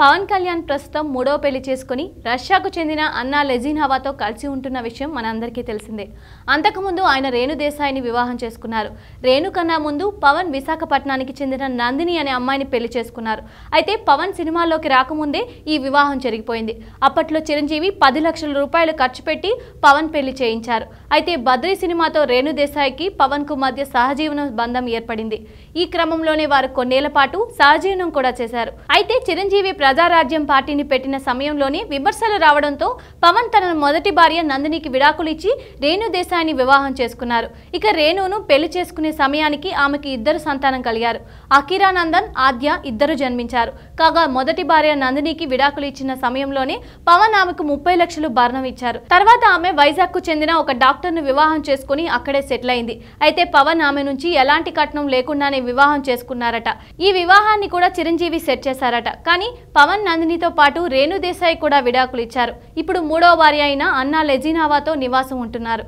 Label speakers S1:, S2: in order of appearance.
S1: పవన్ కళ్యాణ్ ప్రస్తుతం మూడో పెళ్లి చేసుకుని రష్యాకు చెందిన అన్నా లెజిన్హవాతో కలిసి ఉంటున్న విషయం మనందరికీ తెలిసిందే అంతకుముందు ఆయన రేణు దేశాయిని వివాహం చేసుకున్నారు రేణు కన్నా ముందు పవన్ విశాఖపట్నానికి చెందిన నందిని అనే అమ్మాయిని పెళ్లి చేసుకున్నారు అయితే పవన్ సినిమాల్లోకి రాకముందే ఈ వివాహం జరిగిపోయింది అప్పట్లో చిరంజీవి పది లక్షల రూపాయలు ఖర్చు పెట్టి పవన్ పెళ్లి చేయించారు అయితే బద్రీ సినిమాతో రేణు దేశాయికి పవన్ కు మధ్య సహజీవనం బంధం ఏర్పడింది ఈ క్రమంలోనే వారు కొన్నేళ్ల పాటు సహజీవనం కూడా చేశారు అయితే చిరంజీవి ప్రజారాజ్యం పార్టీని పెట్టిన సమయంలోనే విమర్శలు రావడంతో పవన్ తన మొదటి భార్య నందినికి విడాకులు ఇచ్చి రేణు దేశాయిని వివాహం చేసుకున్నారు ఇక రేణును పెళ్లి చేసుకునే సమయానికి ఆమెకి ఇద్దరు సంతానం కలిగారు అఖిరానందన్ నందన్ ఆద్య ఇద్దరు జన్మించారు కాగా మొదటి భార్య నందినికి విడాకులు ఇచ్చిన సమయంలోనే పవన్ ఆమెకు ముప్పై లక్షలు భరణం ఇచ్చారు తర్వాత ఆమె వైజాగ్ కు చెందిన ఒక డాక్టర్ను వివాహం చేసుకుని అక్కడే సెటిల్ అయింది అయితే పవన్ ఆమె నుంచి ఎలాంటి కట్నం లేకుండానే వివాహం చేసుకున్నారట ఈ వివాహాన్ని కూడా చిరంజీవి సెట్ చేశారట కానీ పవన్ నందినితో పాటు రేణు దేశాయ్ కూడా విడాకులు ఇచ్చారు ఇప్పుడు మూడో భార్య అయిన అన్నా లెజినావాతో నివాసం ఉంటున్నారు